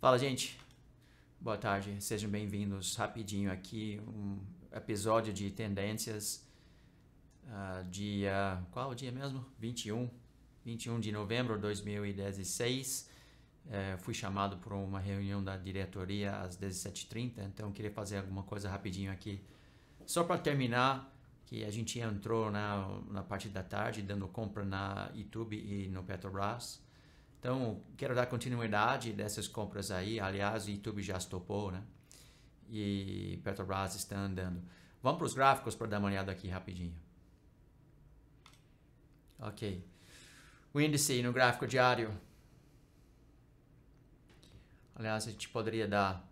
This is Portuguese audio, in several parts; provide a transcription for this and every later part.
Fala, gente. Boa tarde. Sejam bem-vindos rapidinho aqui um episódio de tendências uh, dia qual o dia mesmo? 21, 21 de novembro de 2016. Uh, é, fui chamado para uma reunião da diretoria às 17h30, então queria fazer alguma coisa rapidinho aqui. Só para terminar, que a gente entrou na, na parte da tarde dando compra na YouTube e no Petrobras. Então, quero dar continuidade dessas compras aí. Aliás, o YouTube já estopou, né? E Petrobras está andando. Vamos para os gráficos para dar uma olhada aqui rapidinho. Ok. O índice no gráfico diário. Aliás, a gente poderia dar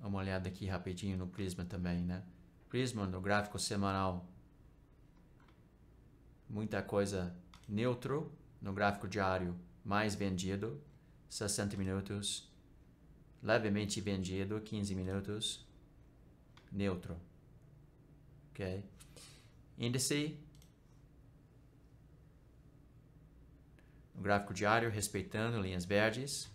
uma olhada aqui rapidinho no Prisma também, né? Prisma no gráfico semanal. Muita coisa neutro no gráfico diário mais vendido, 60 minutos, levemente vendido, 15 minutos, neutro. Ok? Índice, no gráfico diário, respeitando linhas verdes.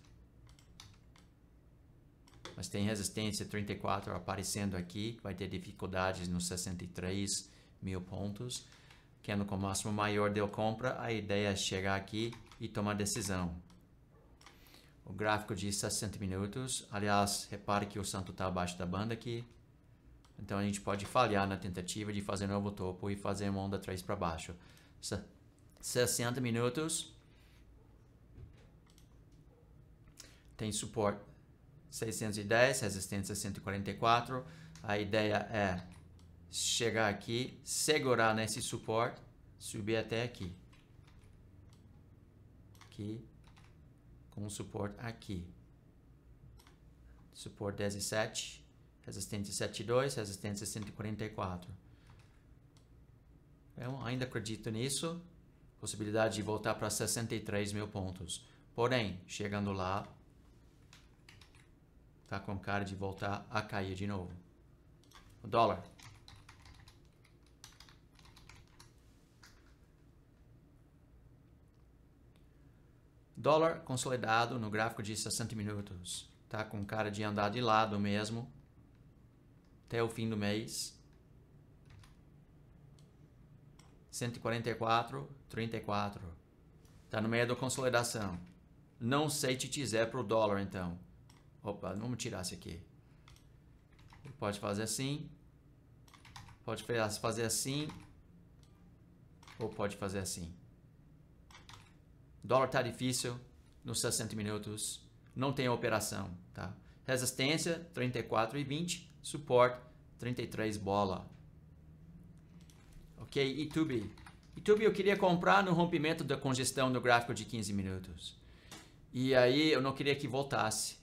Mas tem resistência 34 aparecendo aqui, vai ter dificuldades nos 63 mil pontos. Quando é com máximo maior deu compra, a ideia é chegar aqui e tomar decisão. O gráfico de 60 minutos. Aliás, repare que o santo está abaixo da banda aqui. Então a gente pode falhar na tentativa de fazer novo topo e fazer uma onda 3 para baixo. 60 minutos. Tem suporte 610, resistência 144. A ideia é chegar aqui, segurar nesse suporte, subir até aqui aqui com um suporte aqui. Suporte 17, resistência 72, resistência 144. Eu ainda acredito nisso. Possibilidade de voltar para 63 mil pontos. Porém, chegando lá, tá com cara de voltar a cair de novo. O dólar Dólar consolidado no gráfico de 60 minutos. Tá com cara de andar de lado mesmo. Até o fim do mês. 144, 34. Tá no meio da consolidação. Não sei te dizer pro dólar então. Opa, vamos tirar isso aqui. Pode fazer assim. Pode fazer assim. Ou pode fazer assim dólar está difícil nos 60 minutos. Não tem operação, tá? Resistência 34,20, suporte 33 bola. Ok, YouTube. YouTube eu queria comprar no rompimento da congestão do gráfico de 15 minutos. E aí eu não queria que voltasse.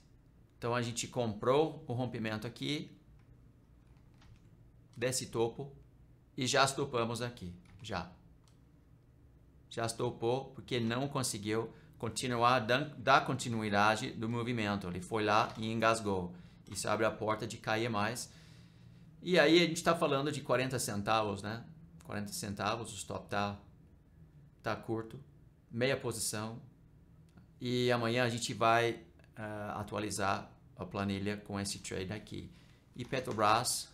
Então a gente comprou o rompimento aqui desse topo e já estupamos aqui, já já estopou porque não conseguiu continuar dar continuidade do movimento. Ele foi lá e engasgou. Isso abre a porta de cair mais. E aí a gente está falando de 40 centavos, né? 40 centavos, o stop tá, tá curto, meia posição. E amanhã a gente vai uh, atualizar a planilha com esse trade aqui. E Petrobras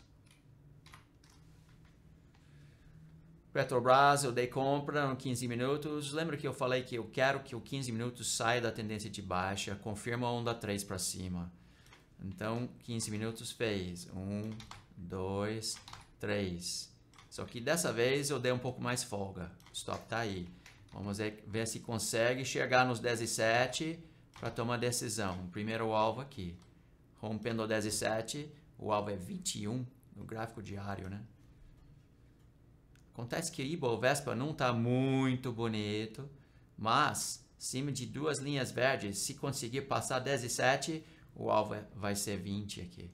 Petrobras, eu dei compra em 15 minutos. Lembra que eu falei que eu quero que o 15 minutos saia da tendência de baixa, confirma a onda 3 para cima. Então, 15 minutos fez. 1, 2, 3. Só que dessa vez eu dei um pouco mais folga. Stop tá aí. Vamos ver se consegue chegar nos 17 para tomar decisão. Primeiro o alvo aqui. Rompendo o 17, o alvo é 21 no gráfico diário, né? Acontece que o Ibovespa não está muito bonito, mas cima de duas linhas verdes, se conseguir passar 17, o alvo é, vai ser 20 aqui.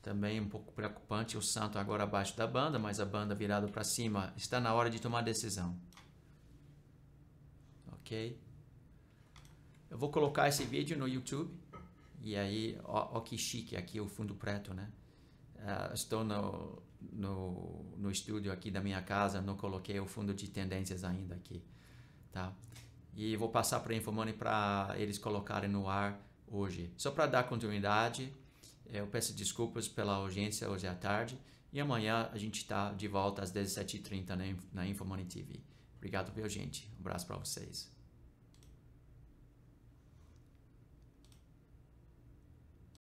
Também um pouco preocupante o Santo agora abaixo da banda, mas a banda virada para cima. Está na hora de tomar decisão. Ok? Eu vou colocar esse vídeo no YouTube. E aí, ó, ó que chique aqui o fundo preto, né? Uh, estou no, no, no, estúdio aqui da minha casa, não coloquei o fundo de tendências ainda aqui, tá? E vou passar para a InfoMoney para eles colocarem no ar hoje. Só para dar continuidade, eu peço desculpas pela urgência hoje à tarde e amanhã a gente está de volta às 17h30 na, InfoMoney TV. Obrigado, viu, gente? Um abraço para vocês.